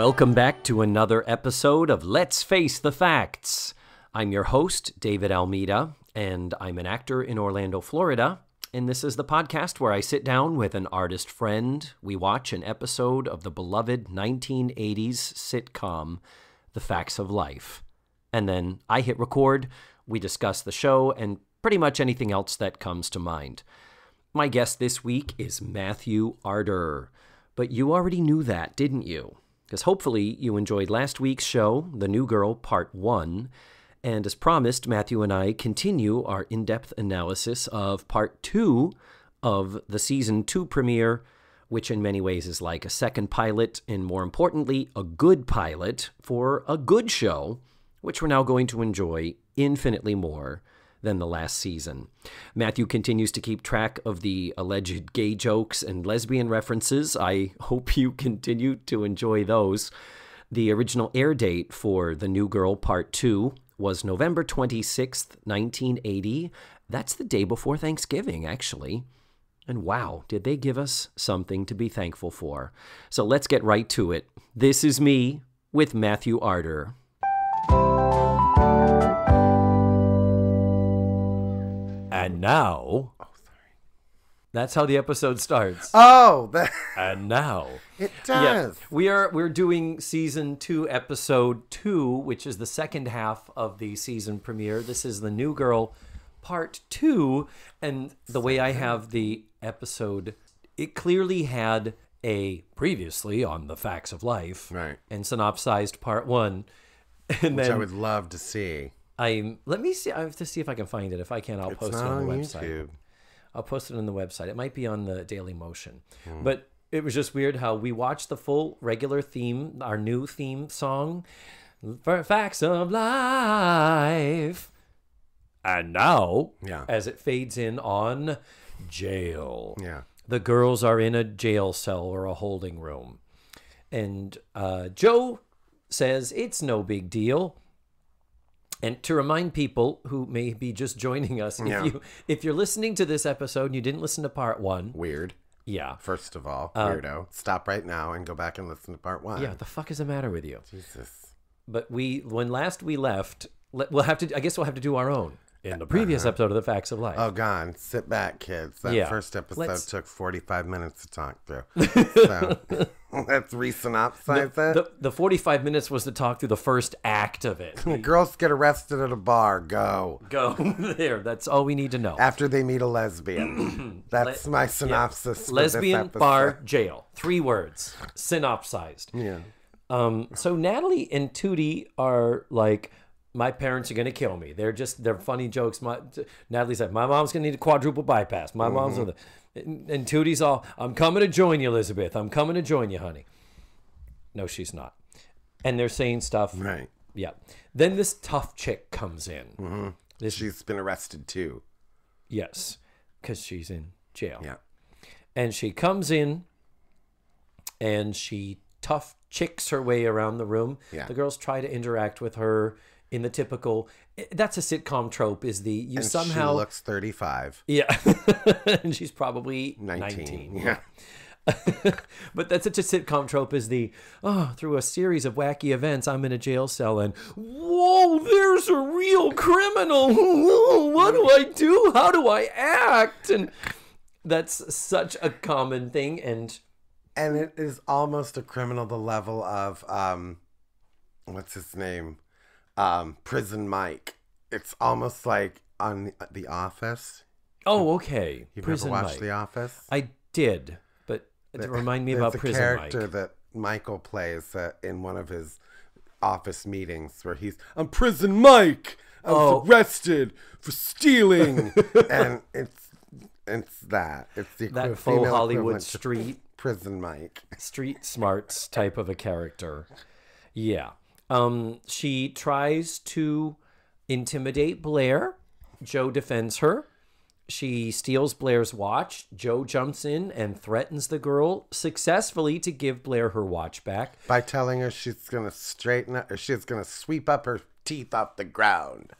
Welcome back to another episode of Let's Face the Facts. I'm your host, David Almeida, and I'm an actor in Orlando, Florida. And this is the podcast where I sit down with an artist friend. We watch an episode of the beloved 1980s sitcom, The Facts of Life. And then I hit record, we discuss the show, and pretty much anything else that comes to mind. My guest this week is Matthew Arder. But you already knew that, didn't you? because hopefully you enjoyed last week's show, The New Girl, Part 1. And as promised, Matthew and I continue our in depth analysis of Part 2 of the Season 2 premiere, which in many ways is like a second pilot, and more importantly, a good pilot for a good show, which we're now going to enjoy infinitely more than the last season. Matthew continues to keep track of the alleged gay jokes and lesbian references. I hope you continue to enjoy those. The original air date for The New Girl Part 2 was November 26th, 1980. That's the day before Thanksgiving, actually. And wow, did they give us something to be thankful for. So let's get right to it. This is me with Matthew Arder. And now. Oh, that's how the episode starts. Oh, that... and now it does. Yeah, we are we're doing season two, episode two, which is the second half of the season premiere. This is the New Girl, part two, and the way I have the episode, it clearly had a previously on the facts of life, right, and synopsized part one, and which then, I would love to see. I let me see. I have to see if I can find it. If I can, I'll it's post it on the website. YouTube. I'll post it on the website. It might be on the Daily Motion, hmm. but it was just weird how we watched the full regular theme, our new theme song, "Facts of Life," and now, yeah, as it fades in on jail, yeah, the girls are in a jail cell or a holding room, and uh, Joe says it's no big deal and to remind people who may be just joining us, yeah. if you if you're listening to this episode and you didn't listen to part one, weird. Yeah. First of all, uh, weirdo. Stop right now and go back and listen to part one. Yeah. The fuck is the matter with you? Jesus. But we, when last we left, we'll have to. I guess we'll have to do our own in the previous episode of the Facts of Life. Oh, God, sit back, kids. That yeah. first episode let's... took forty-five minutes to talk through. So let's re-synopsize the, it. The, the forty-five minutes was to talk through the first act of it. Girls get arrested at a bar. Go, go there. That's all we need to know. After they meet a lesbian. That's Le- my synopsis. Yeah. lesbian bar jail. Three words synopsized. Yeah. Um, so Natalie and Tootie are like my parents are going to kill me. They're just they're funny jokes. My Natalie said, my mom's going to need a quadruple bypass. My mm -hmm. mom's mm-hmm. going to. And, and Tootie's all, I'm coming to join you, Elizabeth. I'm coming to join you, honey. No, she's not. And they're saying stuff. Right. Yeah. Then this tough chick comes in. Mm -hmm. This, she's been arrested too. Yes, because she's in jail. Yeah. And she comes in, and she tough chicks her way around the room. Yeah. The girls try to interact with her in the typical eh, that's a sitcom trope is the you and somehow looks 35 yeah and she's probably 19, 19. yeah but that's such a sitcom trope is the oh through a series of wacky events i'm in a jail cell and whoa there's a real criminal what do i do how do i act and that's such a common thing and and it is almost a criminal the level of um what's his name um, Prison Mike. It's almost like on The Office. Oh, okay. You've watched Mike. The Office? I did, but it remind me about Prison Mike. a character that Michael plays uh, in one of his office meetings where he's, I'm Prison Mike! I was oh. arrested for stealing, and it's it's that it's the that faux Hollywood street prison Mike street smarts type of a character. Yeah, um, she tries to intimidate Blair. Joe defends her. She steals Blair's watch. Joe jumps in and threatens the girl successfully to give Blair her watch back by telling her she's going to straighten up, or she's going to sweep up her teeth off the ground.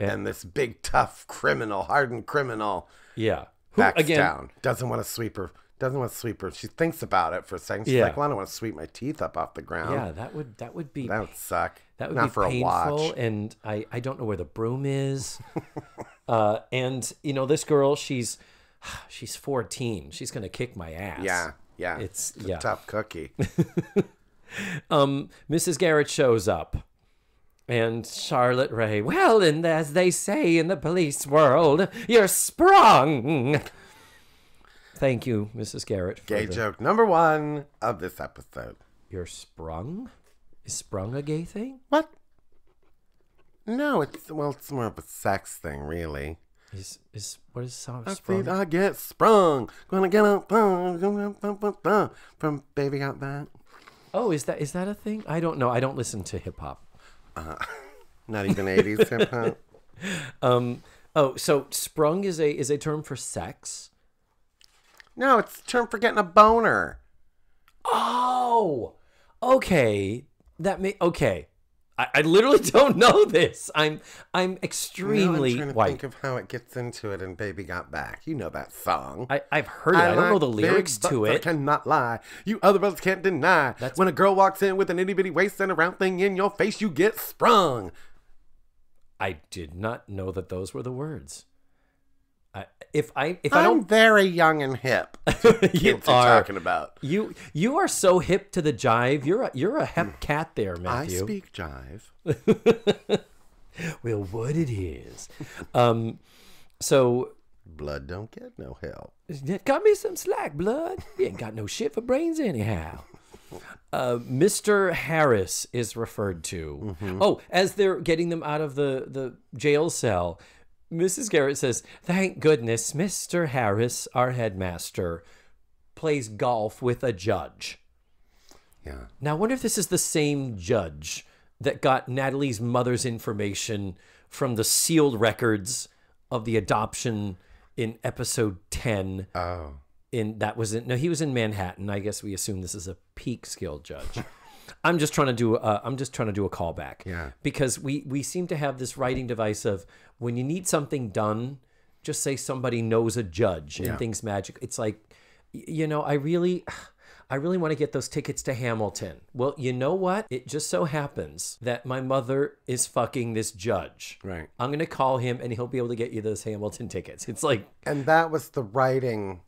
And this big, tough criminal, hardened criminal, yeah, who again down, doesn't want to sweep her doesn't want to sweep her. She thinks about it for a second. She's yeah. like, well, I don't want to sweep my teeth up off the ground. Yeah, that would that would be that would suck. That would Not be for painful. A watch. And I I don't know where the broom is. uh, and you know this girl, she's she's fourteen. She's gonna kick my ass. Yeah, yeah. It's, it's yeah. a tough cookie. um, Mrs. Garrett shows up. And Charlotte Ray, well, and as they say in the police world, you're sprung. Thank you, Mrs. Garrett. Gay the... joke number one of this episode. You're sprung? Is sprung a gay thing? What? No, it's well, it's more of a sex thing, really. Is is what is song? I sprung? I get sprung. Gonna get up uh, uh, uh, from baby out back. Oh, is that is that a thing? I don't know. I don't listen to hip hop. Uh, not even eighties hip hop. Um. Oh, so sprung is a is a term for sex. No, it's the term for getting a boner. Oh, okay. That may okay. I, I literally don't know this. I'm I'm extremely I'm trying to white. Think of how it gets into it And Baby Got Back. You know that song. I I've heard it. I, I don't know the lyrics to it. I cannot lie. You other brothers can't deny. That's when a girl walks in with an itty bitty waist and a round thing in your face, you get sprung. I did not know that those were the words if I if I'm I very young and hip, you are talking about you. You are so hip to the jive. You're a, you're a hep cat there, Matthew. I speak jive. well, what it is, um, so blood don't get no help. Got me some slack, blood. You ain't got no shit for brains anyhow. Uh, Mr. Harris is referred to. Mm -hmm. Oh, as they're getting them out of the the jail cell Mrs. Garrett says, Thank goodness Mr. Harris, our headmaster, plays golf with a judge. Yeah. Now, I wonder if this is the same judge that got Natalie's mother's information from the sealed records of the adoption in episode 10. Oh. In that was in no, he was in Manhattan. I guess we assume this is a peak skill judge. I'm just trying to do a, I'm just trying to do a callback. Yeah. Because we we seem to have this writing device of when you need something done, just say somebody knows a judge and yeah. things magic. It's like, you know, I really. I really want to get those tickets to Hamilton. Well, you know what? It just so happens that my mother is fucking this judge. Right. I'm going to call him and he'll be able to get you those Hamilton tickets. It's like. And that was the writing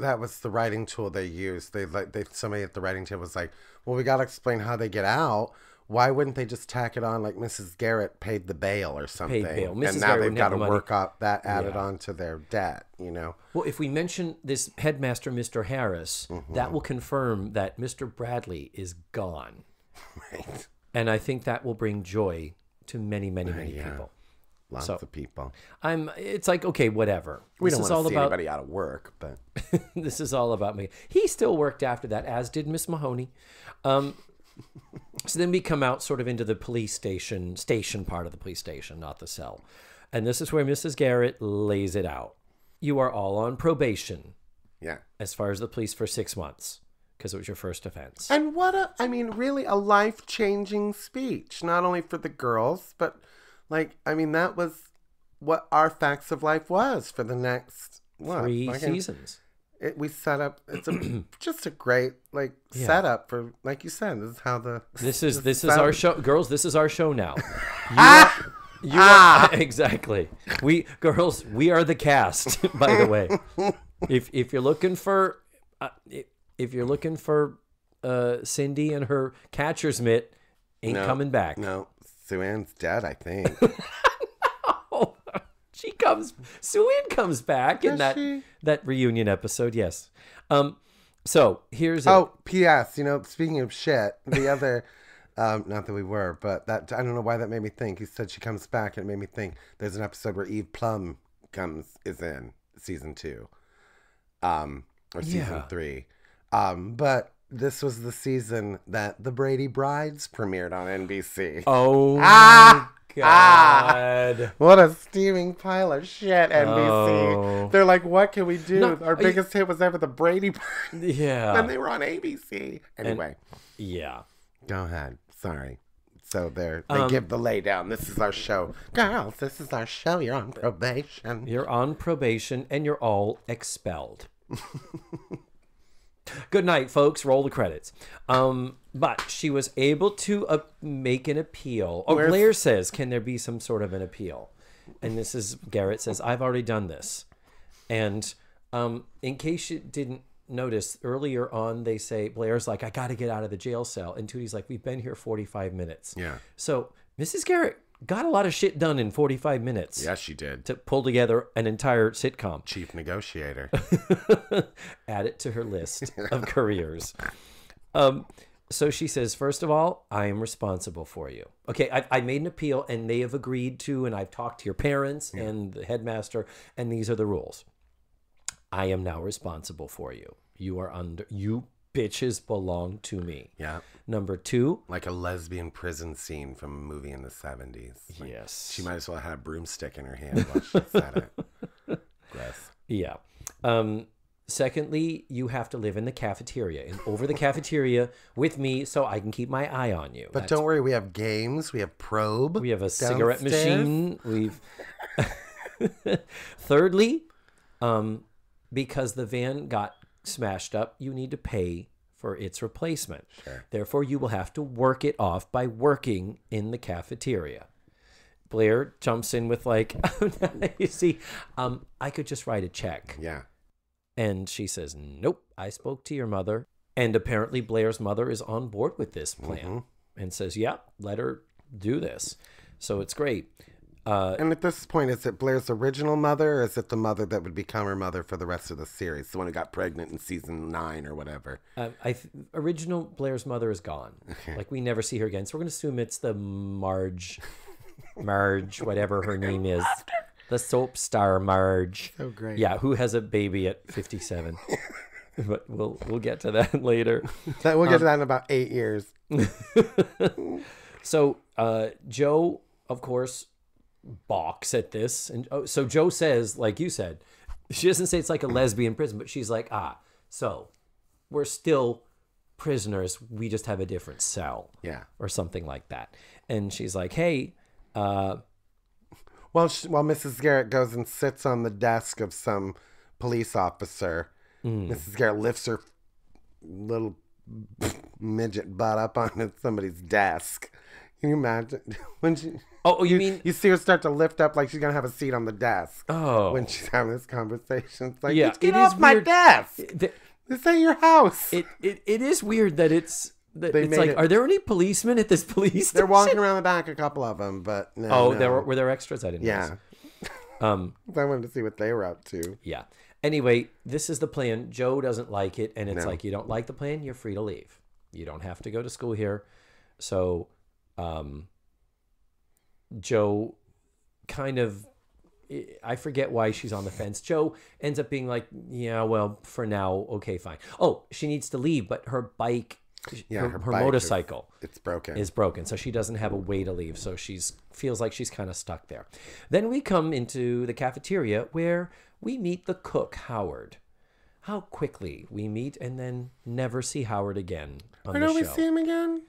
that was the writing tool they used. They like they somebody at the writing table was like, "Well, we got to explain how they get out. Why wouldn't they just tack it on like Mrs. Garrett paid the bail or something? Paid bail. Mrs. And now Garrett they've got to the work up that added yeah. on to their debt. You know. Well, if we mention this headmaster, Mr. Harris, mm -hmm. that will confirm that Mr. Bradley is gone. Right. And I think that will bring joy to many, many, many uh, yeah. people. Lots so, of people. I'm. It's like okay, whatever. We this don't want to see about, anybody out of work, but this is all about me. He still worked after that, as did Miss Mahoney. Um, so then we come out sort of into the police station, station part of the police station, not the cell. And this is where Mrs. Garrett lays it out. You are all on probation. Yeah. As far as the police for six months because it was your first offense. And what a, I mean, really a life changing speech, not only for the girls, but like, I mean, that was what our facts of life was for the next what, three fucking, seasons. It, we set up. It's a, just a great like yeah. setup for like you said. This is how the this is this, is our show, girls. This is our show now. You You ah! Are, exactly. We girls, we are the cast. By the way, if if you're looking for, uh, if you're looking for, uh, Cindy and her catcher's mitt ain't no, coming back. No, Sue Ann's dead, I think. no. She comes Sue Ann comes back Does in that she? that reunion episode, yes. Um so here's a... Oh, PS, you know, speaking of shit, the other um, not that we were, but that I don't know why that made me think. He said she comes back, and it made me think. There's an episode where Eve Plum comes is in season two, um, or season yeah. three, um, but this was the season that the Brady Brides premiered on NBC. Oh ah, ah! God. Ah, what a steaming pile of shit, NBC. Oh. They're like, what can we do? No, Our biggest you... hit was ever the Brady Brides. Yeah. and they were on ABC. Anyway. And, yeah. Go ahead. Sorry. So they they um, give the laydown. This is our show, girls. This is our show. You're on probation. You're on probation, and you're all expelled. Good night, folks. Roll the credits. Um, but she was able to uh, make an appeal. Oh, Where Blair says, "Can there be some sort of an appeal?" And this is Garrett says, "I've already done this." And um, in case you didn't notice, earlier on they say Blair's like, "I got to get out of the jail cell," and Tootie's like, "We've been here forty-five minutes." Yeah. So Mrs. Garrett got a lot of shit done in 45 minutes. Yes, she did. To pull together an entire sitcom. Chief negotiator. Add it to her list of careers. Um, so she says, first of all, I am responsible for you. Okay, I, I made an appeal and they have agreed to, and I've talked to your parents yeah. and the headmaster, and these are the rules. I am now responsible for you. You are under, you bitches belong to me. Yeah. Number two, like a lesbian prison scene from a movie in the seventies. Like yes. She might as well have a broomstick in her hand while she's at it. Yes. Yeah. Um, secondly, you have to live in the cafeteria and over the cafeteria with me so I can keep my eye on you. But That's... don't worry, we have games, we have probe, we have a downstairs. cigarette machine. We've. Thirdly, um, because the van got smashed up, you need to pay for its replacement. Sure. Therefore, you will have to work it off by working in the cafeteria. Blair jumps in with like, oh, you see, um, I could just write a check. Yeah. And she says, nope, I spoke to your mother. And apparently Blair's mother is on board with this plan mm -hmm. and says, yep, yeah, let her do this. So it's great. Uh, and at this point, is it Blair's original mother, or is it the mother that would become her mother for the rest of the series, the one who got pregnant in season nine or whatever? Uh, I th- original Blair's mother is gone. like we never see her again, so we're going to assume it's the Marge, Marge, whatever her name is, the soap star Marge. So great. Yeah, who has a baby at fifty-seven. but we'll we'll get to that later. That we'll get um, to that in about eight years. so uh, Joe, of course box at this. And oh, so Joe says, like you said, she doesn't say it's like a lesbian prison, but she's like, ah, so we're still prisoners. We just have a different cell. Yeah. Or something like that. And she's like, hey, uh, well, she, Mrs. Garrett goes and sits on the desk of some police officer. Mm. Mrs. Garrett lifts her little midget butt up onto somebody's desk can you imagine when she? Oh, oh, you, you, mean you see her start to lift up like she's gonna have a seat on the desk? Oh, when she's having this conversation, it's like, yeah, get it off my weird. desk. The, this ain't your house. It, it it is weird that it's that they it's like, it. are there any policemen at this police? They're station? walking around the back, a couple of them, but no, oh, no. there were, were there extras? I didn't. Yeah, um, I wanted to see what they were up to. Yeah. Anyway, this is the plan. Joe doesn't like it, and it's no. like you don't like the plan. You're free to leave. You don't have to go to school here. So um, Joe kind of I forget why she's on the fence. Joe ends up being like, yeah, well, for now, okay, fine. Oh, she needs to leave, but her bike, yeah, her, her, her bike motorcycle, is, it's broken, is broken, so she doesn't have a way to leave. So she's feels like she's kind of stuck there. Then we come into the cafeteria where we meet the cook, Howard. How quickly we meet and then never see Howard again. On I don't we see him again.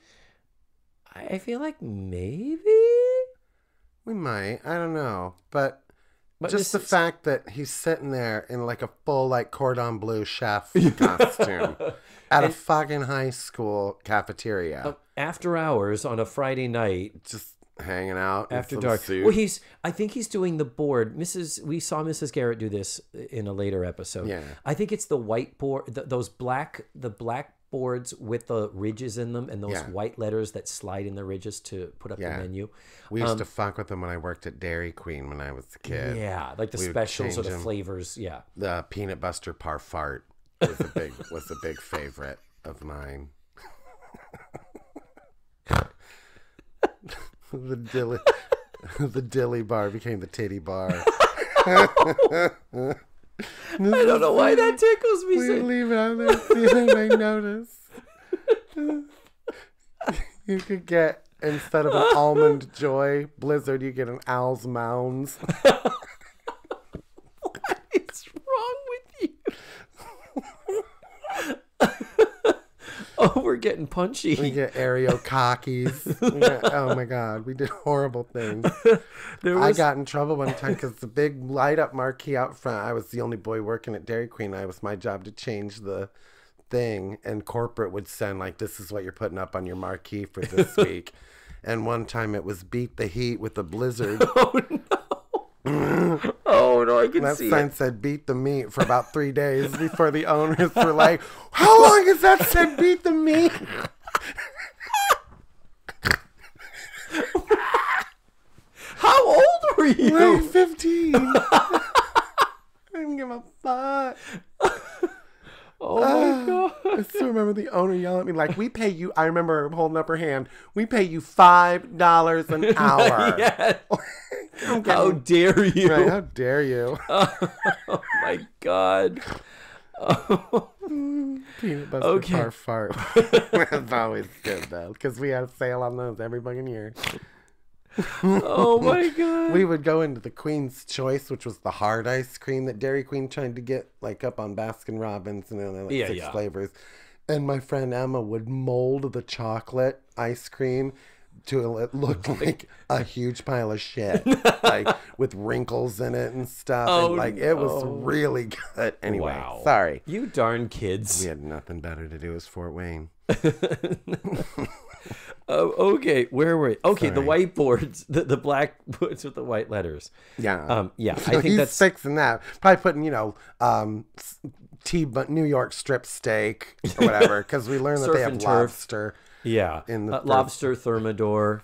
I feel like maybe we might. I don't know, but, but just the is... fact that he's sitting there in like a full like cordon bleu chef costume at and... a fucking high school cafeteria um, after hours on a Friday night, just hanging out after dark. Well, he's I think he's doing the board. Mrs. We saw Mrs. Garrett do this in a later episode. Yeah, I think it's the white th- those black, the black boards with the ridges in them and those yeah. white letters that slide in the ridges to put up yeah. the menu. We used um, to fuck with them when I worked at Dairy Queen when I was a kid. Yeah, like the we specials or the them. flavors. Yeah, the peanut Buster parfart was a big was a big favorite of mine. the dilly, the dilly bar became the titty bar. I don't know why that tickles me. We leave it there. See my notice. you could get instead of an almond joy blizzard, you get an owl's mounds. oh, we're getting punchy. We get Aereo cockies. oh my god, we did horrible things. was... I got in trouble one time because the big light up marquee out front. I was the only boy working at Dairy Queen. I was my job to change the thing, and corporate would send like, "This is what you're putting up on your marquee for this week." and one time it was beat the heat with a blizzard. Oh, no oh no, I can that see. That sign it. said "beat the meat" for about three days before the owners were like, "How long has that said beat the meat?" How old were you? Like fifteen. I didn't give a fuck. Oh my uh, god! I still remember the owner yelling at me like, "We pay you." I remember holding up her hand. We pay you five dollars an hour. yes. getting, how dare you? Right, how dare you? oh, oh my god! Oh. Peanut butter oh. okay. fart fart. That's always good though, because we have a sale on those every fucking year oh my god. We would go into the Queen's Choice, which was the hard ice cream that Dairy Queen tried to get like up on Baskin Robbins and then like yeah, six yeah. flavors. And my friend Emma would mold the chocolate ice cream to it looked like a huge pile of shit, like with wrinkles in it and stuff. Oh, and, like it no. was really good. Anyway, wow. sorry. You darn kids. We had nothing better to do as Fort Wayne. Uh, okay, where were we? Okay, Sorry. the whiteboards, the, the blackboards with the white letters. Yeah. Um, yeah, so I think that's fixing that. Probably putting, you know, um, T but New York strip steak or whatever because we learned that they have lobster. Yeah. In the uh, lobster thermidor.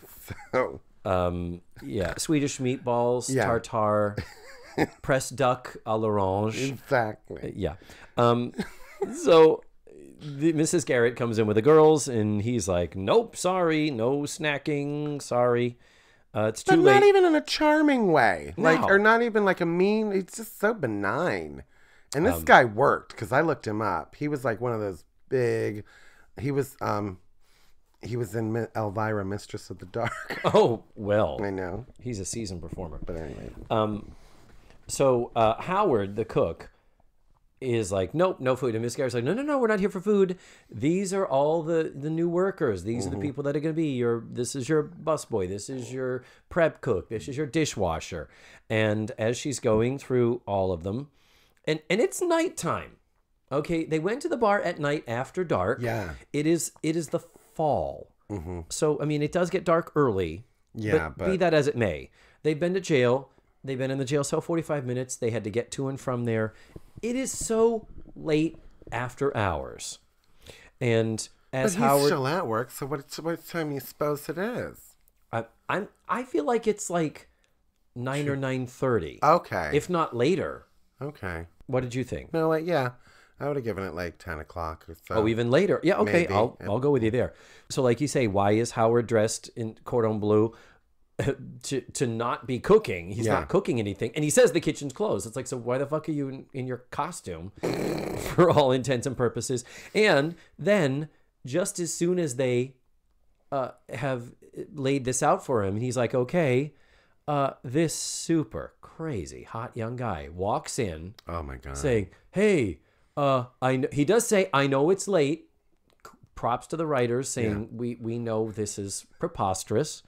So. Um, yeah, Swedish meatballs, yeah. tartar, pressed duck à l'orange. Exactly. Uh, yeah. Um, so the, Mrs. Garrett comes in with the girls, and he's like, "Nope, sorry, no snacking, sorry." Uh, it's but too late. not even in a charming way, no. like, or not even like a mean. It's just so benign. And this um, guy worked because I looked him up. He was like one of those big. He was um, he was in Elvira, Mistress of the Dark. Oh well, I know he's a seasoned performer. But anyway, um, so uh, Howard the cook is like, nope, no food. And Miss Garrett's like, no, no, no, we're not here for food. These are all the the new workers. These mm-hmm. are the mm-hmm. people that are going to be your. This is your busboy. This is your prep cook. This is your dishwasher. And as she's going through all of them, and and it's nighttime. Okay, they went to the bar at night after dark. Yeah, it is. It is the fall. Mm-hmm. So I mean, it does get dark early. Yeah, but, but be that as it may, they've been to jail. They've been in the jail cell 45 minutes. They had to get to and from there. It is so late after hours, and as but Howard still at work. So what what time you suppose it is? I, I'm I feel like it's like nine or nine thirty. Okay, if not later. Okay. What did you think? No, like yeah. I would have given it like ten o'clock or so. Oh, even later. Yeah, okay. Maybe. I'll I'll go with you there. So, like you say, why is Howard dressed in cordon bleu? to to not be cooking. He's yeah. not cooking anything, and he says the kitchen's closed. It's like, so why the fuck are you in, in your costume for all intents and purposes? And then just as soon as they uh, have laid this out for him, he's like, okay. Uh, this super crazy hot young guy walks in. Oh my god! Saying, "Hey, uh, I know." He does say, "I know it's late." Props to the writers saying yeah. we we know this is preposterous.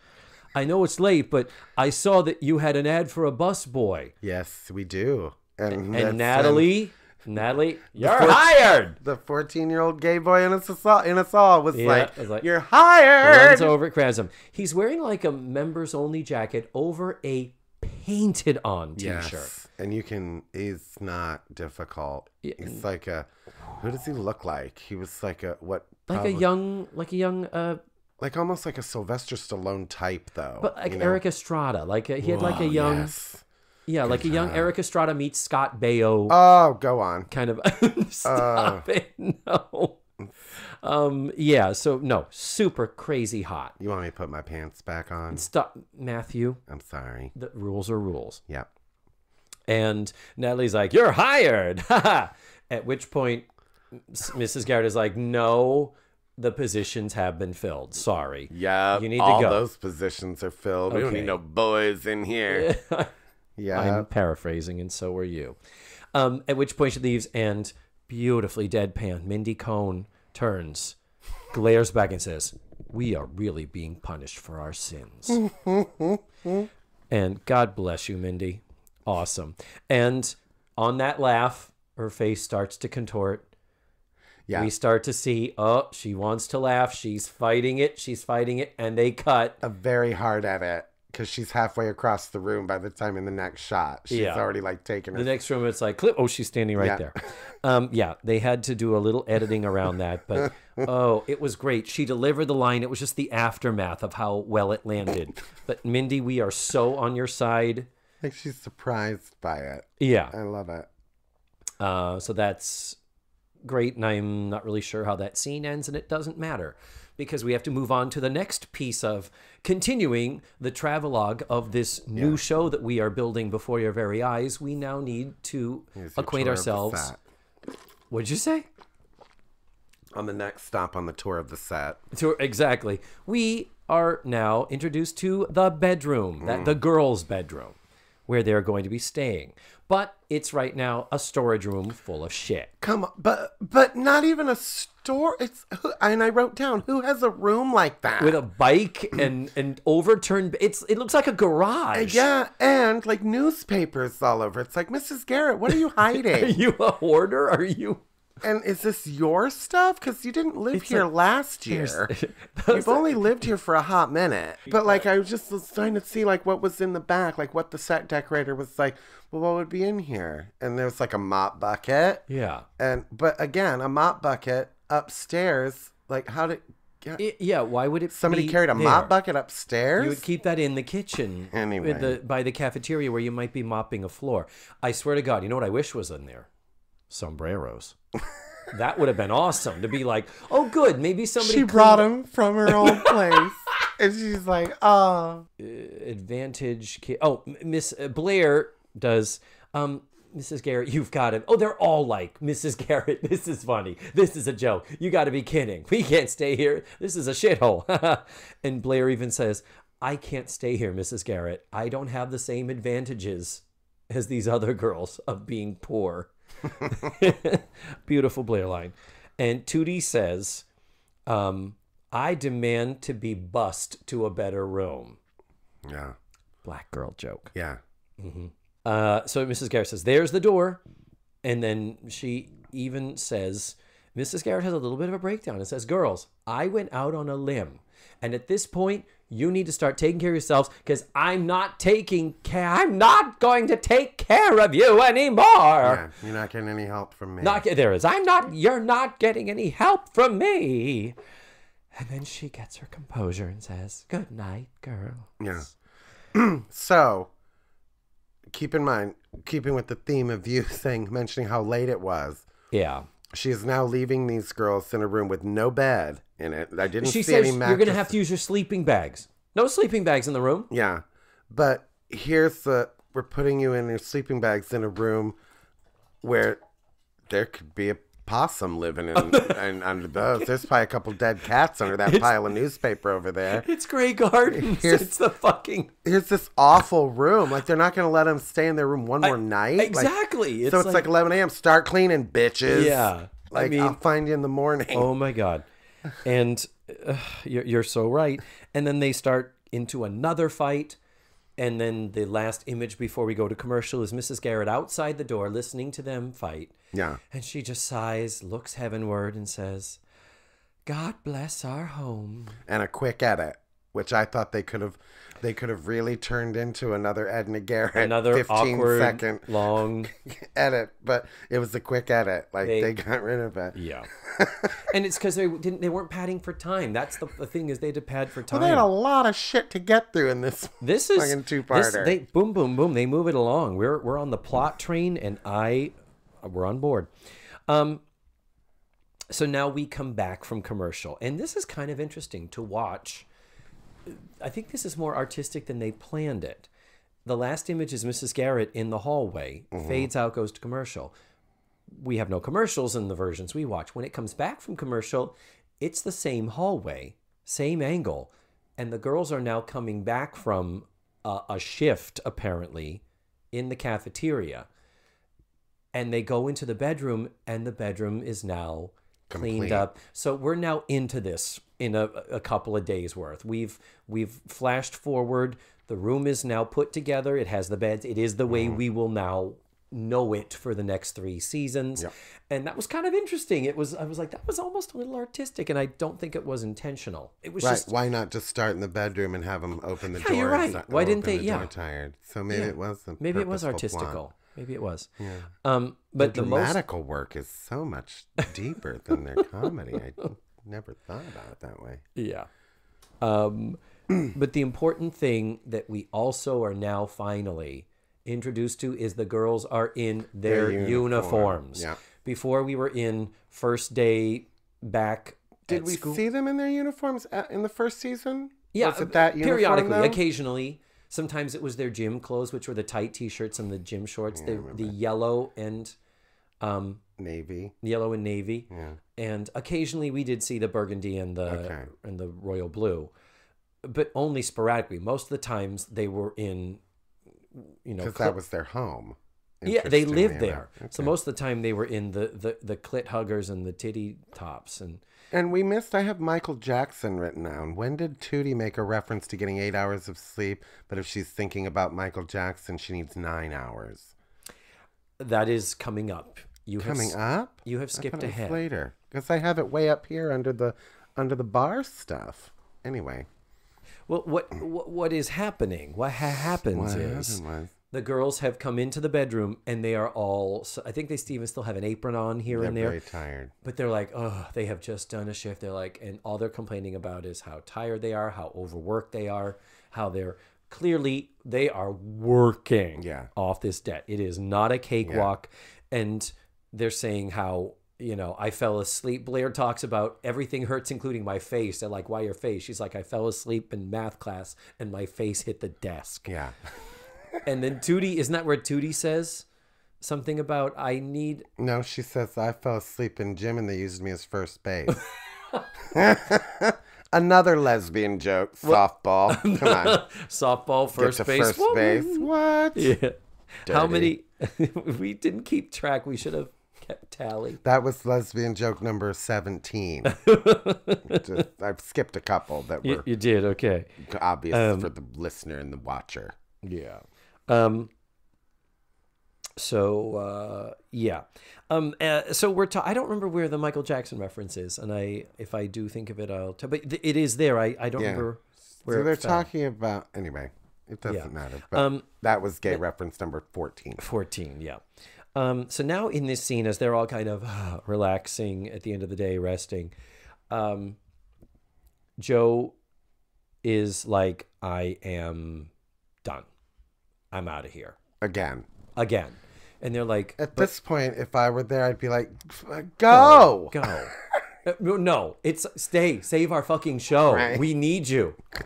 I know it's late, but I saw that you had an ad for a busboy. Yes, we do. And, and um, Natalie. And Natalie, you're the hired. The fourteen-year-old gay boy in a saw in a saw was, yeah, like, was like, "You're hired." Runs over, grabs him. He's wearing like a members-only jacket over a painted on t-shirt. Yes. And you can it's not difficult. It's like a who does he look like? He was like a what probably, like a young like a young uh like almost like a Sylvester Stallone type though. But like you know? Eric Estrada, like he had Whoa, like a young, yes. yeah, Good like job. a young Eric Estrada meets Scott Baio. Oh, go on. Kind of uh. stop uh, it. No. Um. Yeah. So no, super crazy hot. You want me to put my pants back on? Stop, Matthew. I'm sorry. The rules are rules. Yep. And Natalie's like, "You're hired." At which point, Mrs. Garrett is like, "No." the positions have been filled. Sorry. Yeah. You need to go. those positions are filled. Okay. We don't need no boys in here. yeah. I'm paraphrasing, and so are you. Um, at which point she leaves, and beautifully deadpan, Mindy Cohn turns, glares back, and says, "We are really being punished for our sins." and God bless you, Mindy. Awesome. And on that laugh, her face starts to contort yeah. We start to see, oh, she wants to laugh. She's fighting it. She's fighting it. And they cut a very hard edit because she's halfway across the room by the time in the next shot. She's yeah. already like taken her. The next room, it's like, clip. Oh, she's standing right yeah. there. Um, yeah, they had to do a little editing around that. But oh, it was great. She delivered the line. It was just the aftermath of how well it landed. but Mindy, we are so on your side. Like she's surprised by it. Yeah. I love it. Uh, so that's great, and I'm not really sure how that scene ends, and it doesn't matter because we have to move on to the next piece of continuing the travelogue of this new yeah. show that we are building before your very eyes. We now need to acquaint ourselves. What'd you say? On the next stop on the tour of the set. Tour, exactly. We are now introduced to the bedroom, mm. that the girls' bedroom where they're going to be staying. But it's right now a storage room full of shit. Come on, but but not even a store. It's and I wrote down who has a room like that with a bike and and overturned. It's it looks like a garage. Uh, yeah, and like newspapers all over. It's like Mrs. Garrett, what are you hiding? are you a hoarder? Are you? And is this your stuff? Because you didn't live it's here last year. You've only lived here for a hot minute. But like, I was just trying to see like what was in the back, like what the set decorator was like. Well, what would be in here? And there was like a mop bucket. Yeah. And but again, a mop bucket upstairs. Like, how did? It, yeah, why would it? Somebody carried a there? mop bucket upstairs. You would keep that in the kitchen, anyway, the, by the cafeteria where you might be mopping a floor. I swear to God, you know what I wish was in there? Sombreros. that would have been awesome to be like, oh, good, maybe somebody. She brought him up. from her own place, and she's like, oh. Uh, advantage. Oh, Miss uh, Blair does. Um, Mrs. Garrett, you've got it. Oh, they're all like, Mrs. Garrett, this is funny. This is a joke. You got to be kidding. We can't stay here. This is a shithole. and Blair even says, I can't stay here, Mrs. Garrett. I don't have the same advantages as these other girls of being poor. Beautiful Blair line. And 2D says, um, I demand to be bussed to a better room. Yeah. Black girl joke. Yeah. Mm-hmm. Uh, so Mrs. Garrett says, There's the door. And then she even says, Mrs. Garrett has a little bit of a breakdown and says, Girls, I went out on a limb. And at this point, you need to start taking care of yourselves because I'm not taking care. I'm not going to take care of you anymore. Yeah, you're not getting any help from me. Not there is. I'm not. You're not getting any help from me. And then she gets her composure and says, "Good night, girl." Yeah. so, keep in mind, keeping with the theme of you saying mentioning how late it was. Yeah. She's now leaving these girls in a room with no bed in it. I didn't she see says any mattress. You're going to have to use your sleeping bags. No sleeping bags in the room. Yeah. But here's the we're putting you in your sleeping bags in a room where there could be a possum living in, under those. There's probably a couple dead cats under that it's, pile of newspaper over there. It's Grey Gardens. Here's, it's the fucking. Here's this awful room. Like they're not going to let them stay in their room one more I, night. Exactly. Like, it's so it's like, like 11 a.m. Start cleaning, bitches. Yeah. Like I mean, I'll find you in the morning. Oh my god. And uh, you're, you're so right. And then they start into another fight. And then the last image before we go to commercial is Mrs. Garrett outside the door listening to them fight. Yeah. And she just sighs, looks heavenward, and says, God bless our home. And a quick edit, which I thought they could have they could have really turned into another Edna Garrett another 15 awkward, second long edit, but it was a quick edit. Like they, they got rid of it. Yeah. and it's because they didn't they weren't padding for time. That's the, the thing is they had to pad for time. Well, they had a lot of shit to get through in this. This is fucking two parter. They boom boom boom. They move it along. We're we're on the plot train, and I we're on board. Um, so now we come back from commercial, and this is kind of interesting to watch. I think this is more artistic than they planned it. The last image is Mrs. Garrett in the hallway, mm-hmm. fades out, goes to commercial. We have no commercials in the versions we watch. When it comes back from commercial, it's the same hallway, same angle, and the girls are now coming back from a, a shift apparently in the cafeteria and they go into the bedroom and the bedroom is now Complete. cleaned up so we're now into this in a, a couple of days worth we've we've flashed forward the room is now put together it has the beds it is the way mm-hmm. we will now know it for the next three seasons yep. and that was kind of interesting it was i was like that was almost a little artistic and i don't think it was intentional it was right. just why not just start in the bedroom and have them open the yeah, door you're right. Start, why didn't they the yeah tired so maybe yeah. it was maybe it was artistical plot. Maybe it was. Yeah. Um, but the, the dramatical most... work is so much deeper than their comedy. I never thought about it that way. Yeah. Um, but the important thing that we also are now finally introduced to is the girls are in their, their uniform. uniforms. Yeah. Before we were in first day back. Did we school. see them in their uniforms in the first season? Yeah, was it that uniform, periodically, though? occasionally. Sometimes it was their gym clothes, which were the tight T-shirts and the gym shorts, yeah, the the yellow and um, navy, yellow and navy. Yeah. And occasionally we did see the burgundy and the okay. and the royal blue, but only sporadically. Most of the times they were in, you know, because that was their home. Yeah, they lived there. Okay. So most of the time they were in the, the, the clit huggers and the titty tops and and we missed I have Michael Jackson written down. When did Tootie make a reference to getting eight hours of sleep? But if she's thinking about Michael Jackson, she needs nine hours. That is coming up. You coming have, up? You have skipped ahead. later. Because I have it way up here under the under the bar stuff. Anyway. Well, what what, what is happening? What ha happens what is happened was, the girls have come into the bedroom and they are all so i think they even still have an apron on here they're and there very tired but they're like oh they have just done a shift they're like and all they're complaining about is how tired they are how overworked they are how they're clearly they are working yeah. off this debt it is not a cakewalk yeah. and they're saying how you know, I fell asleep. Blair talks about everything hurts, including my face. They're like, why your face? She's like, I fell asleep in math class and my face hit the desk. Yeah. and then Tootie, isn't that where Tootie says something about I need? No, she says I fell asleep in gym and they used me as first base. Another lesbian joke. Softball. Come on. Softball first base. First base. What? Yeah. Dirty. How many? we didn't keep track. We should have kept tally. That was lesbian joke number seventeen. Just, I've skipped a couple that were. You, you did okay. Obvious um, for the listener and the watcher. Yeah. Um, so uh, yeah, um, uh, so we're. Ta- I don't remember where the Michael Jackson reference is, and I, if I do think of it, I'll tell. But th- it is there. I, I don't yeah. remember where. So they're talking about anyway. It doesn't yeah. matter. But um, that was gay reference number fourteen. Fourteen, yeah. Um, so now in this scene, as they're all kind of uh, relaxing at the end of the day, resting, um, Joe is like, "I am done." I'm out of here. Again. Again. And they're like, At this point, if I were there, I'd be like, go. Go. go. no, it's stay. Save our fucking show. Right. We need you.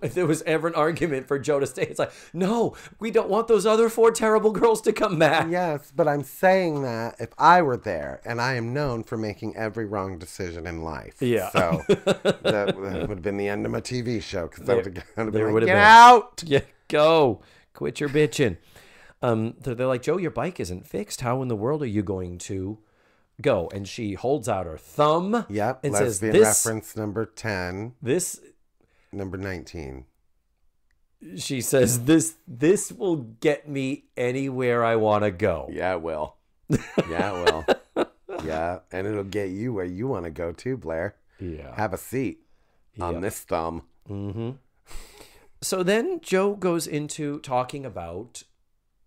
If there was ever an argument for Joe to stay, it's like, no, we don't want those other four terrible girls to come back. Yes, but I'm saying that if I were there, and I am known for making every wrong decision in life. Yeah. So that, that would have been the end of my TV show because I would have been like, get been. out. Yeah, go. Quit your bitching. Um, they're like, Joe, your bike isn't fixed. How in the world are you going to go? And she holds out her thumb. Yep. And lesbian says, this, reference number 10. This. Number 19. She says, this, this will get me anywhere I want to go. Yeah, it will. Yeah, it will. yeah. And it'll get you where you want to go too, Blair. Yeah. Have a seat on this thumb. Mm-hmm. So then Joe goes into talking about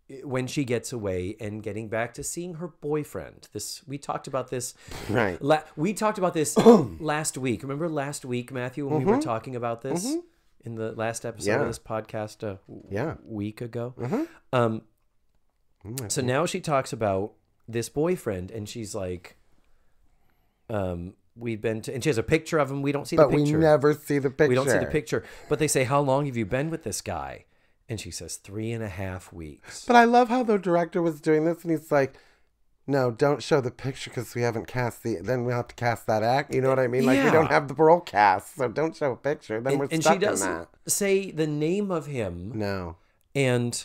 eh, when she gets away and getting back to seeing her boyfriend. This we talked about this. Right. La, we talked about this last week. Remember last week, Matthew, when mm -hmm. we were mm-hmm. talking about this mm -hmm. in the last episode yeah. of this podcast a uh, yeah. week ago. Mm-hmm. Um, mm -hmm. Um so now she talks about this boyfriend and she's like um we've been to, and she has a picture of him. We don't see but the picture. we never see the picture. We don't see the picture. But they say, How long have you been with this guy? And she says, Three and a half weeks. But I love how the director was doing this and he's like, no, don't show the picture because we haven't cast the. Then we have to cast that act. You know what I mean? Like yeah. we don't have the parole cast, so don't show a picture. Then and, we're stuck and she doesn't in that. Say the name of him. No. And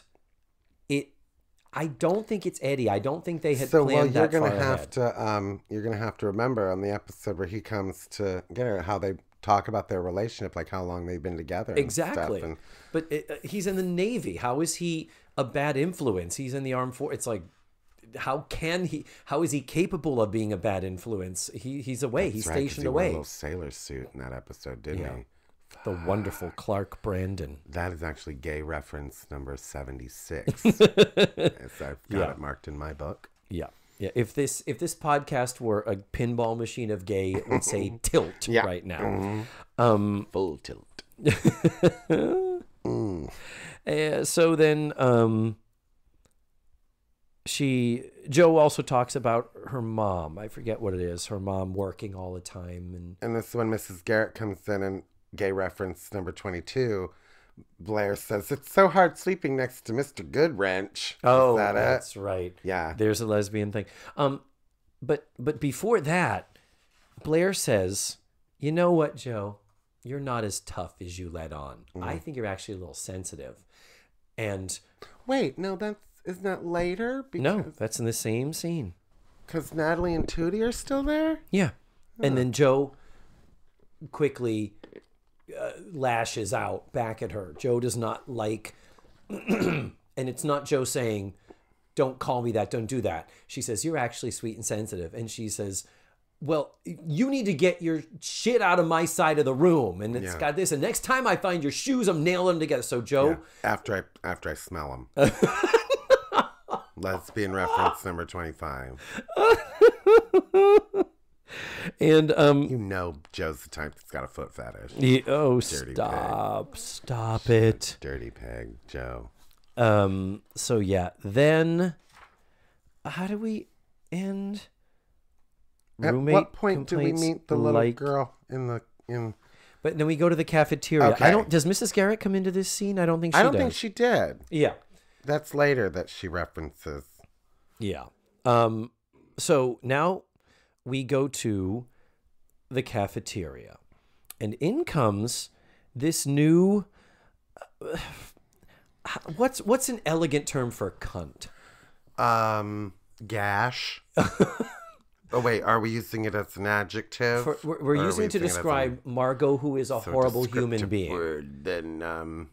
I don't think it's Eddie. I don't think they had so, planned well, you're gonna have ahead. to um, you're gonna have to remember on the episode where he comes to get her how they talk about their relationship, like how long they've been together. exactly. And, but it, uh, uh, he's in the Navy. How is he a bad influence? He's in the armed force. It's like, how can he? How is he capable of being a bad influence? He he's away. He's right, stationed he away. little sailor suit in that episode, didn't yeah. he? the wonderful Clark Brandon. That is actually gay reference number 76. yes, I've got yeah. it marked in my book. Yeah. Yeah, if this if this podcast were a pinball machine of gay, it would say tilt yeah. right now. Mm-hmm. Um, Full tilt. mm. uh, so then um, she Joe also talks about her mom. I forget what it is. Her mom working all the time and And this is when Mrs. Garrett comes in and gay reference number 22, Blair says, It's so hard sleeping next to Mr. Goodwrench. Oh, that that's it? right. Yeah. There's a lesbian thing. Um, but but before that, Blair says, You know what, Joe? You're not as tough as you let on. Mm. I think you're actually a little sensitive. And wait, no, that's isn't that later? Because... No, that's in the same scene. Because Natalie and Tootie are still there? Yeah. And then Joe quickly uh, lashes out back at her. Joe does not like, and it's not Joe saying, don't call me that, don't do that. She says, you're actually sweet and sensitive. And she says, well, you need to get your shit out of my side of the room, and it's yeah. got this. And next time I find your shoes, I'm nailing them together. So Joe, yeah. after I after I smell them, lesbian reference number twenty five. and um, you know, Joe's the type that's got a foot fetish. He, oh, dirty stop, pig. stop it, dirty pig, Joe. Um. So yeah, then how do we end? At Roommate what point do we meet the little like... girl in the in? But then we go to the cafeteria. Okay. I don't. Does Mrs. Garrett come into this scene? I don't think. she I don't does. think she did. Yeah. That's later that she references. Yeah. Um. So now we go to the cafeteria. And in comes this new. Uh, what's what's an elegant term for cunt? Um, gash. oh wait, are we using it as an adjective? For, we're, we're using we to describe Margot, who is a so horrible human being. Word, then um,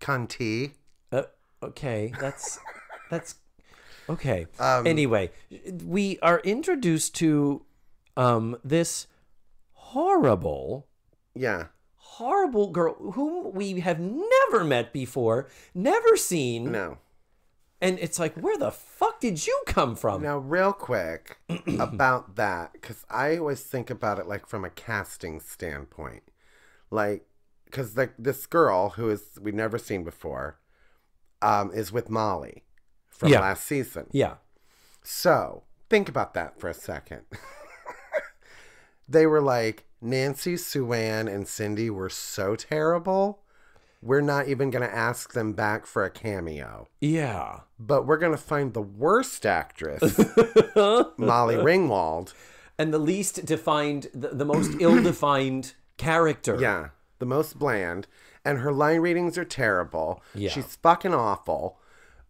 cunty. Uh, okay, that's that's Okay. Um, anyway, we are introduced to um, this horrible, yeah, horrible girl whom we have never met before, never seen. No. And it's like, where the fuck did you come from? Now, real quick about that, because I always think about it like from a casting standpoint, like because like this girl who is we've never seen before, um, is with Molly from yeah. last season. Yeah. So think about that for a second. they were like, Nancy, Sue Ann, and Cindy were so terrible. We're not even going to ask them back for a cameo. Yeah. But we're going to find the worst actress, Molly Ringwald. And the least defined, the, the most ill defined character. Yeah. The most bland. And her line readings are terrible. Yeah. She's fucking awful.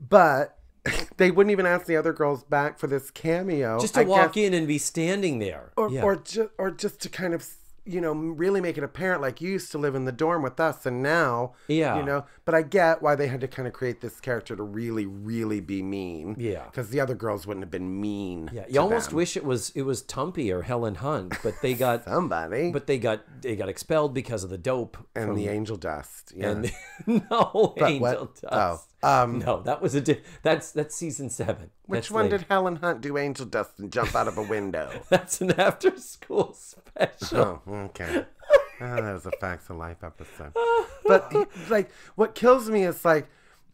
But they wouldn't even ask the other girls back for this cameo. Just to I walk guess, in and be standing there, or yeah. or just or just to kind of you know really make it apparent like you used to live in the dorm with us and now yeah you know but i get why they had to kind of create this character to really really be mean yeah because the other girls wouldn't have been mean yeah you almost them. wish it was it was tumpy or helen hunt but they got somebody but they got they got expelled because of the dope and from, the angel dust yeah and, no but angel what, oh. dust oh um, no, that was a di- that's that's season seven. Which that's one did Helen Hunt do angel dust and jump out of a window? that's an after school special. Oh, okay. oh, that was a facts of life episode. But like, what kills me is like,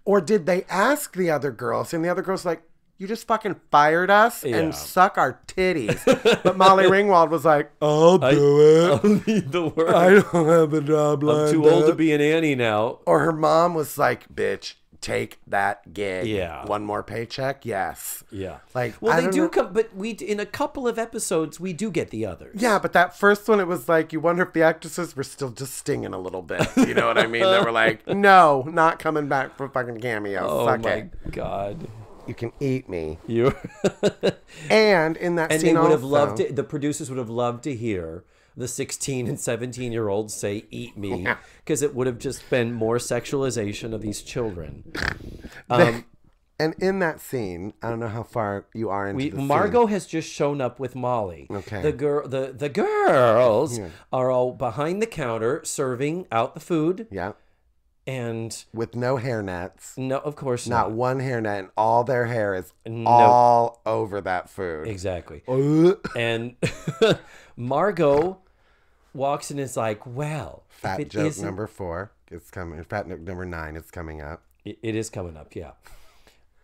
or did they ask the other girls and the other girls like, you just fucking fired us yeah. and suck our titties. but Molly Ringwald was like, I'll do I, it. I'll the work. I don't have a job. I'm too up. old to be an Annie now. Or her mom was like, bitch, take that gig. Yeah. One more paycheck? Yes. Yeah. Like Well, I they do know. come but we in a couple of episodes we do get the others. Yeah, but that first one it was like you wonder if the actresses were still just stinging a little bit. You know what I mean? they were like, "No, not coming back for fucking cameos." Oh Suck my it. god. You can eat me. You and in that and scene, they would also, have loved to, the producers would have loved to hear the 16 and 17 year olds say, eat me, because it would have just been more sexualization of these children. Um, and in that scene, I don't know how far you are into. We, Margot scene. has just shown up with Molly. Okay. The girl, the the girls yeah. are all behind the counter serving out the food. Yeah. And with no hairnets. No, of course not. Not one hairnet, and all their hair is nope. all over that food. Exactly. and Margot walks in and is like, "Well, fat joke number four is coming. Fat joke number nine is coming up. It, it is coming up. Yeah."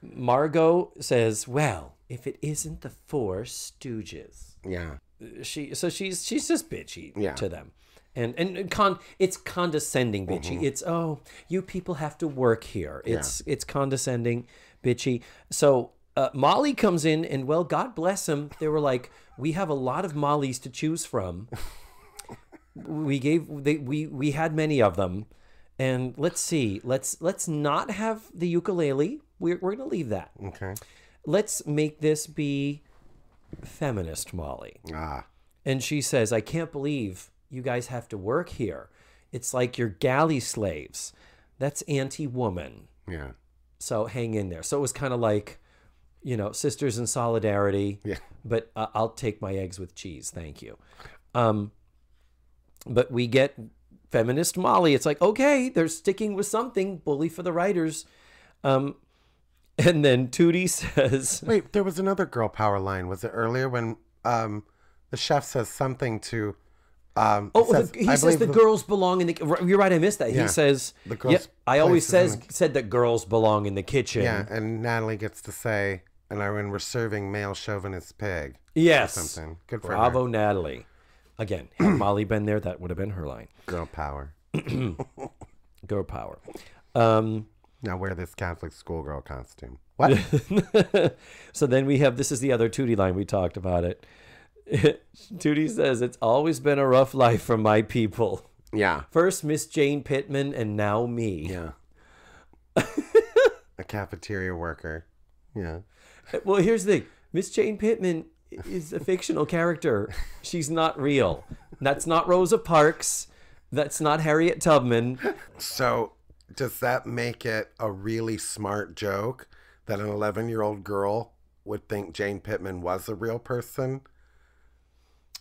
Margot says, "Well, if it isn't the Four Stooges." Yeah. She so she's she's just bitchy yeah. to them. And and con it's condescending bitchy. Mm-hmm. It's oh, you people have to work here. It's yeah. it's condescending bitchy. So uh, Molly comes in and well, God bless them. They were like, "We have a lot of Mollys to choose from." we gave they, we we had many of them, and let's see, let's let's not have the ukulele. We're we're gonna leave that. Okay. Let's make this be feminist, Molly. Ah. And she says, I can't believe you guys have to work here. It's like you're galley slaves. That's anti woman. Yeah. So hang in there. So it was kind of like, you know, sisters in solidarity. Yeah. But uh, I'll take my eggs with cheese. Thank you. Um, but we get feminist Molly. It's like, okay, they're sticking with something, bully for the writers. Um, and then Tootie says, Wait, there was another girl power line. Was it earlier when um, the chef says something to. Um, oh, says, the, he I says the, the, girls belong in the. You're right, I missed that. Yeah, he says, the girls yeah, I always says the, said that girls belong in the kitchen. Yeah, and Natalie gets to say, and I when we're serving male chauvinist pig. Yes, something good for Bravo, her. Natalie. Again, had Molly been there, that would have been her line. Girl power. Girl power. Um, now wear this Catholic schoolgirl costume. What? so then we have this is the other Tootie line. We talked about it. Tootie says, It's always been a rough life for my people. Yeah. First Miss Jane Pittman and now me. Yeah. a cafeteria worker. Yeah. Well, here's the thing Miss Jane Pittman is a fictional character. She's not real. That's not Rosa Parks. That's not Harriet Tubman. So, does that make it a really smart joke that an 11 year old girl would think Jane Pittman was a real person?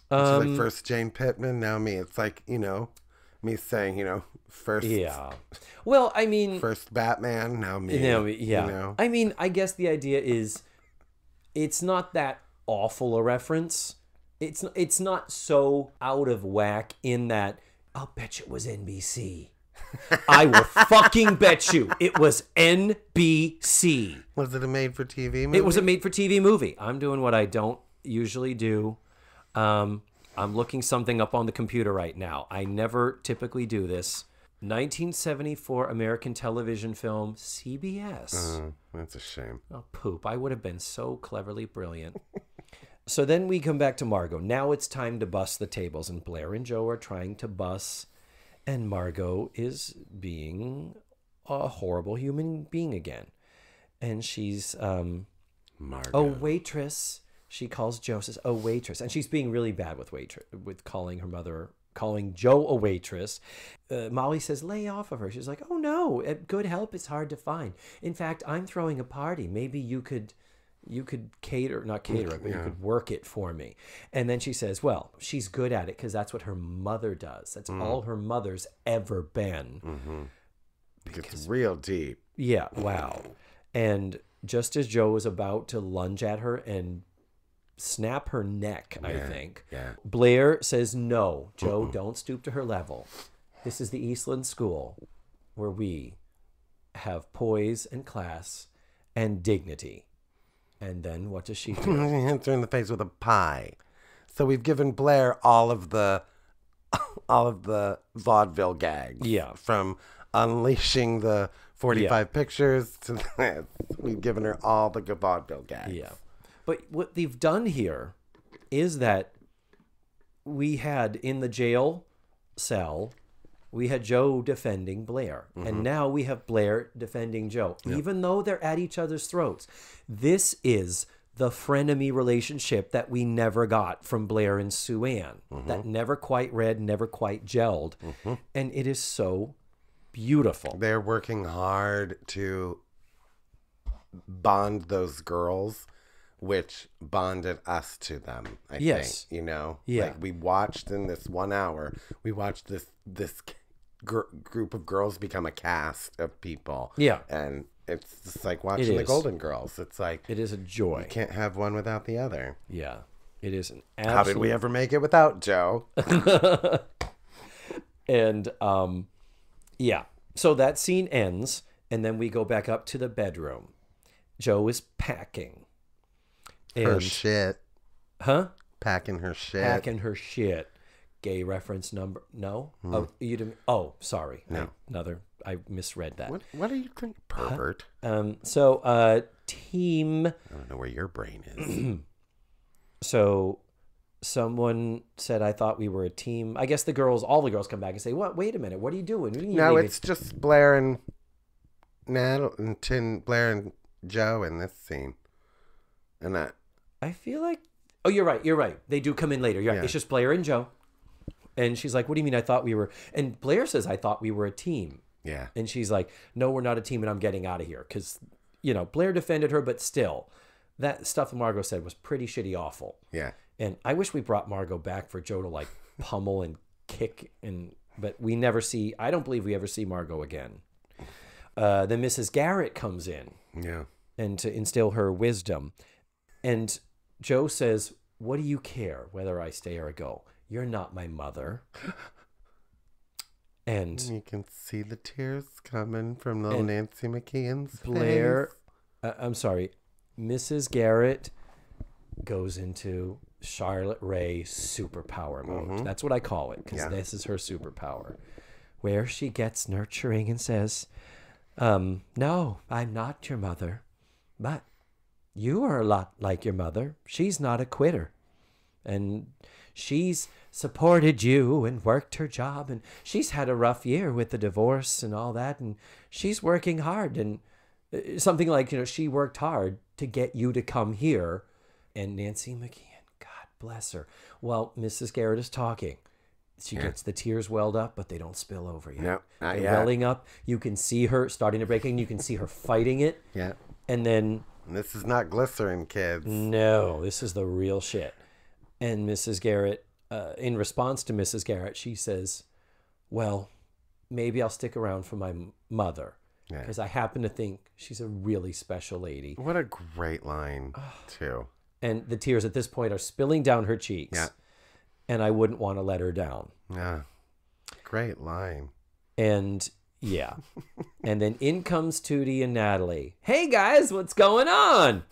Um, like first Jane Pittman, now me. It's like, you know, me saying, you know, first. Yeah. Well, I mean. First Batman, now me. yeah. You know? I mean, I guess the idea is it's not that awful a reference. It's it's not so out of whack in that I'll bet you it was NBC. I will fucking bet you it was NBC. Was it a made for TV movie? It was a made for TV movie. I'm doing what I don't usually do. Um, I'm looking something up on the computer right now. I never typically do this. 1974 American television film CBS. Uh, oh, that's a shame. Oh, poop. I would have been so cleverly brilliant. So then we come back to Margot. Now it's time to bust the tables, and Blair and Joe are trying to bust, and Margot is being a horrible human being again. And she's um Margot. a waitress. She calls Joe says, "A waitress," and she's being really bad with waitress with calling her mother, calling Joe a waitress. Uh, Molly says, "Lay off of her." She's like, "Oh no, good help is hard to find. In fact, I'm throwing a party. Maybe you could." you could cater not cater it but yeah. you could work it for me and then she says well she's good at it because that's what her mother does that's mm. all her mother's ever been mm-hmm. because, it's real deep yeah wow and just as joe was about to lunge at her and snap her neck yeah. i think yeah. blair says no joe Mm-mm. don't stoop to her level this is the eastland school where we have poise and class and dignity and then what does she do? hits her in the face with a pie. So we've given Blair all of the all of the vaudeville gags. Yeah. From unleashing the 45 yeah. pictures to this. We've given her all the vaudeville gags. Yeah. But what they've done here is that we had in the jail cell we had Joe defending Blair, mm-hmm. and now we have Blair defending Joe, yep. even though they're at each other's throats. This is the frenemy relationship that we never got from Blair and Sue Ann, mm-hmm. that never quite read, never quite gelled. Mm-hmm. And it is so beautiful. They're working hard to bond those girls which bonded us to them. I yes. think you know, yeah. Like we watched in this one hour, we watched this this gr- group of girls become a cast of people. Yeah. And it's just like watching the Golden Girls. It's like it is a joy. You can't have one without the other. Yeah. It is an absolute... How did we ever make it without Joe? and um yeah. So that scene ends and then we go back up to the bedroom. Joe is packing. And, her shit. Huh? Packing her shit. Packing her shit gay reference number. No, mm. oh, you didn't. Oh, sorry. No, I, another. I misread that. What, what do you think, pervert? Uh, um. So, uh, team. I don't know where your brain is. so, someone said, "I thought we were a team." I guess the girls, all the girls, come back and say, "What? Wait a minute. What are you doing?" You no, it's it? just Blair and Nat and Blair and Joe in this scene, and I. I feel like. Oh, you're right. You're right. They do come in later. You're yeah. right. It's just Blair and Joe. And she's like, What do you mean? I thought we were. And Blair says, I thought we were a team. Yeah. And she's like, No, we're not a team, and I'm getting out of here. Because, you know, Blair defended her, but still, that stuff that Margot said was pretty shitty awful. Yeah. And I wish we brought Margot back for Joe to like pummel and kick and but we never see I don't believe we ever see Margot again. Uh, then Mrs. Garrett comes in. Yeah. And to instill her wisdom. And Joe says, What do you care whether I stay or go? You're not my mother. And you can see the tears coming from little Nancy McKeon's Blair. Uh, I'm sorry, Mrs. Garrett goes into Charlotte Ray superpower mode. Mm -hmm. That's what I call it because yeah. this is her superpower, where she gets nurturing and says, um, "No, I'm not your mother, but you are a lot like your mother. She's not a quitter and she's supported you and worked her job and she's had a rough year with the divorce and all that and she's working hard and uh, something like you know she worked hard to get you to come here and Nancy McKeon god bless her well Mrs Garrett is talking she yeah. gets the tears welled up but they don't spill over yet no, not They're yet. welling up you can see her starting to break and you can see her fighting it yeah and then this is not glycerin kids no this is the real shit and Mrs. Garrett, uh, in response to Mrs. Garrett, she says, Well, maybe I'll stick around for my mother. Because yeah. I happen to think she's a really special lady. What a great line, too. And the tears at this point are spilling down her cheeks. Yeah. And I wouldn't want to let her down. Yeah. Great line. And yeah. and then in comes Tootie and Natalie. Hey guys, what's going on?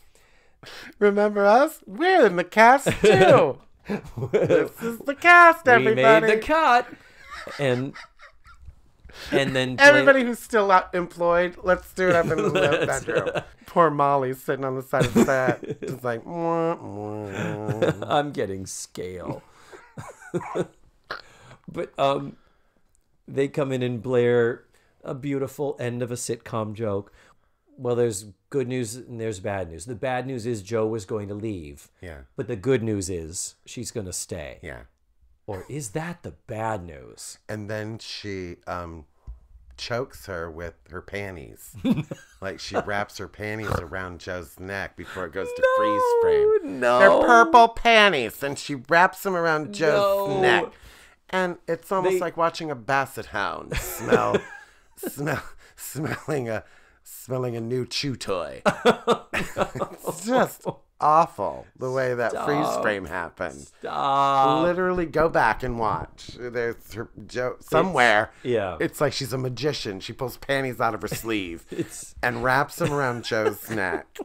Remember us? We're in the cast too. this is the cast, everybody. We made the cut, and and then everybody who's still employed, let's do it up in the bedroom. Poor Molly's sitting on the side of the set, just like mwah, mwah. I'm getting scale. but um, they come in and blare a beautiful end of a sitcom joke well, there's good news and there's bad news. The bad news is Joe was going to leave. Yeah. But the good news is she's going to stay. Yeah. Or is that the bad news? And then she um, chokes her with her panties. like she wraps her panties around Joe's neck before it goes to no, freeze frame. No. They're purple panties and she wraps them around Joe's no. neck. And it's almost they... like watching a basset hound smell smell smelling a smelling a new chew toy. Oh, it's just awful the way that freeze frame happened. Stop. Literally, go back and watch. There's her joke somewhere. It's, yeah, it's like she's a magician. She pulls panties out of her sleeve and wraps them around Joe's neck,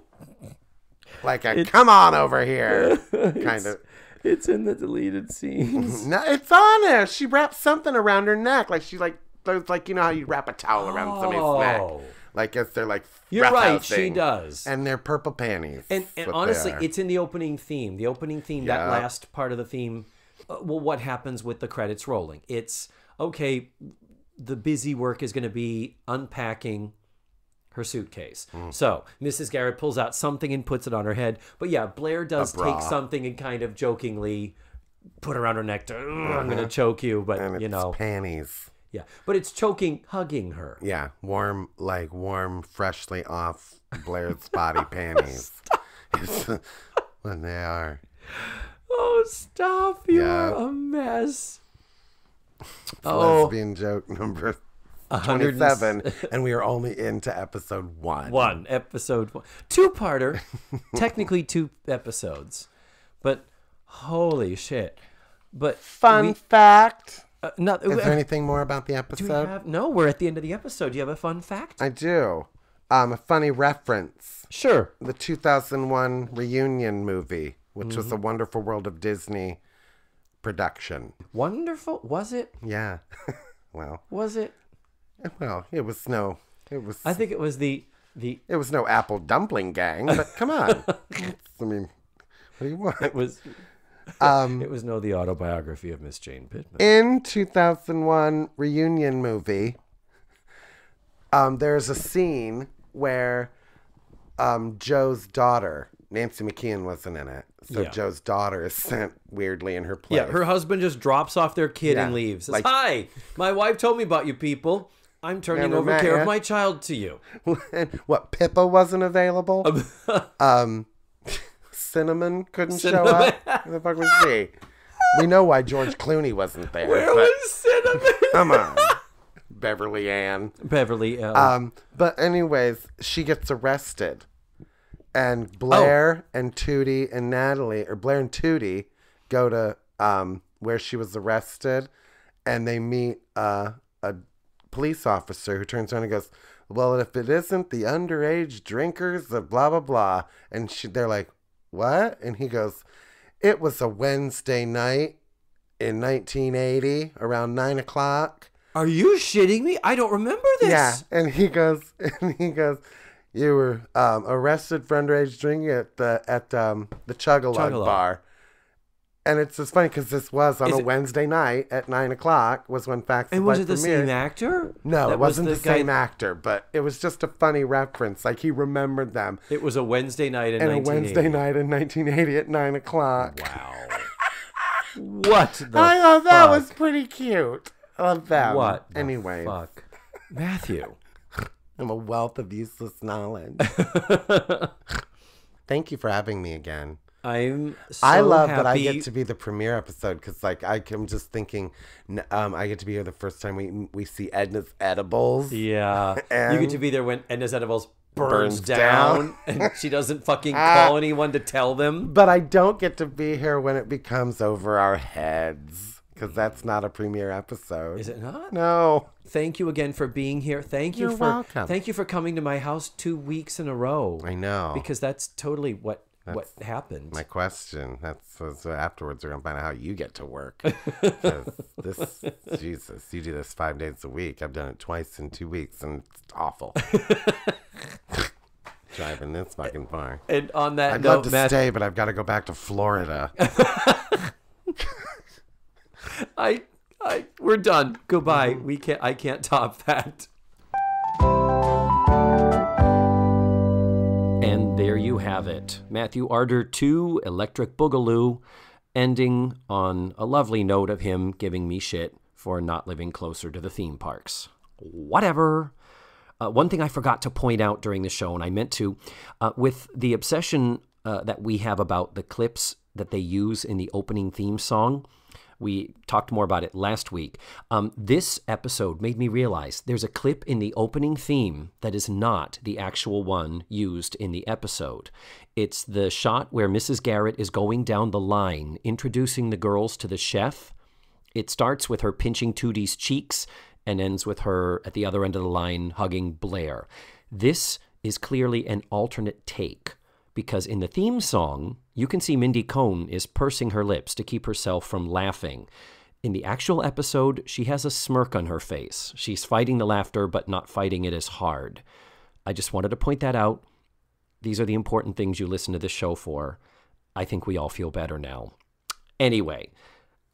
like a "come on over here" kind of. It's in the deleted scenes. no, it's on there. She wraps something around her neck, like she like like you know how you wrap a towel around oh. somebody's neck oh. Like if they're like you're right. She does, and they're purple panties. And, and honestly, it's in the opening theme. The opening theme, that last part of the theme. Uh, well, what happens with the credits rolling? It's okay. The busy work is going to be unpacking her suitcase. Mm. So Mrs. Garrett pulls out something and puts it on her head. But yeah, Blair does take something and kind of jokingly put around her neck. To, mm -hmm. I'm uh-huh. going to choke you, but you know, panties. Yeah, but it's choking, hugging her. Yeah, warm, like warm, freshly off Blair's body panties. when they are. Oh, stop! You're yeah. a mess. Oh. Lesbian joke number hundred seven, and we are only into episode one one episode one two parter technically two episodes but holy shit but fun we, fact uh, Is there uh, anything more about the episode? Do we have, no, we're at the end of the episode. Do you have a fun fact? I do. Um, a funny reference. Sure. The 2001 reunion movie, which mm-hmm. was a mm-hmm. Wonderful World of Disney production. Wonderful? Was it? Yeah. well. Was it? Eh, well, it was no. It was. I think it was the the. It was no apple dumpling gang, but come on. I mean, what do you want? It was um, it was no the autobiography of Miss Jane Pittman. In 2001 reunion movie, um, there's a scene where um, Joe's daughter, Nancy McKeon, wasn't in it. So yeah. Joe's daughter is sent weirdly in her place. Yeah, her husband just drops off their kid yeah. and leaves. Says, like, Hi, my wife told me about you people. I'm turning over care yet? of my child to you. what, Pippa wasn't available? um, Cinnamon couldn't Cinnamon. show up? Who the fuck was she? we know why George Clooney wasn't there. Where was Cinnamon? Come on. Beverly Ann. Beverly L. Uh, um, but anyways, she gets arrested. And Blair oh. and Tootie and Natalie, or Blair and Tootie, go to um, where she was arrested and they meet uh, a police officer who turns around and goes, Well, if it isn't the underage drinkers of blah, blah, blah. And she, they're like, what? And he goes, It was a Wednesday night in 1980 around nine o'clock. Are you shitting me? I don't remember this. Yeah. And he goes, And he goes, You were um, arrested for underage drinking at the at um, the Chug-a-Lug, Chug-a-Lug. bar. And it's just funny because this was on Is a it- Wednesday night at nine o'clock was when Facts And of was Life it the premiered. same actor? No, it was wasn't the, same actor, but it was just a funny reference. Like he remembered them. It was a Wednesday night in And a Wednesday night in 1980 at nine o'clock. Wow. what the I thought that fuck? was pretty cute. I love that. What? the Anyway, fuck? Matthew. I'm a wealth of useless knowledge. Thank you for having me again. I'm. So I love happy. that I get to be the premiere episode because, like, I am just thinking, um, I get to be here the first time we we see Edna's edibles. Yeah, you get to be there when Edna's edibles burns, burns down, down, and she doesn't fucking call ah. anyone to tell them. But I don't get to be here when it becomes over our heads because that's not a premiere episode. Is it not? No. Thank you again for being here. Thank you you for welcome. thank you for coming to my house two weeks in a row. I know because that's totally what that's what happened. My question. That's, that's afterwards we're gonna find out how you get to work. this Jesus, you do this five days a week. I've done it twice in two weeks, and it's awful. Driving this fucking far. And on that, I'd note, love to Matthew... stay, but I've got to go back to Florida. I, I, we're done. Goodbye. Mm-hmm. We can't. I can't top that. And there you have it Matthew Arder 2, Electric Boogaloo, ending on a lovely note of him giving me shit for not living closer to the theme parks. Whatever. Uh, one thing I forgot to point out during the show, and I meant to, uh, with the obsession uh, that we have about the clips that they use in the opening theme song, we talked more about it last week. Um, this episode made me realize there's a clip in the opening theme that is not the actual one used in the episode. It's the shot where Mrs. Garrett is going down the line, introducing the girls to the chef. It starts with her pinching Tootie's cheeks and ends with her at the other end of the line hugging Blair. This is clearly an alternate take because in the theme song, you can see Mindy Cohn is pursing her lips to keep herself from laughing. In the actual episode, she has a smirk on her face. She's fighting the laughter, but not fighting it as hard. I just wanted to point that out. These are the important things you listen to this show for. I think we all feel better now. Anyway,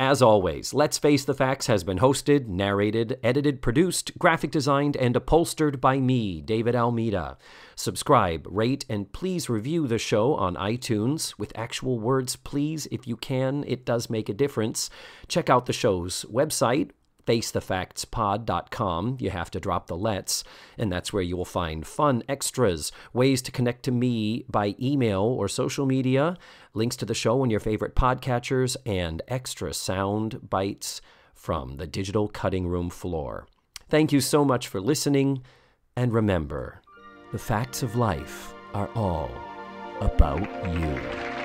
as always, Let's Face the Facts has been hosted, narrated, edited, produced, graphic designed, and upholstered by me, David Almeida. Subscribe, rate, and please review the show on iTunes with actual words, please, if you can. It does make a difference. Check out the show's website, facethefactspod.com. You have to drop the let's, and that's where you will find fun extras, ways to connect to me by email or social media, links to the show and your favorite podcatchers, and extra sound bites from the digital cutting room floor. Thank you so much for listening, and remember the facts of life are all about you.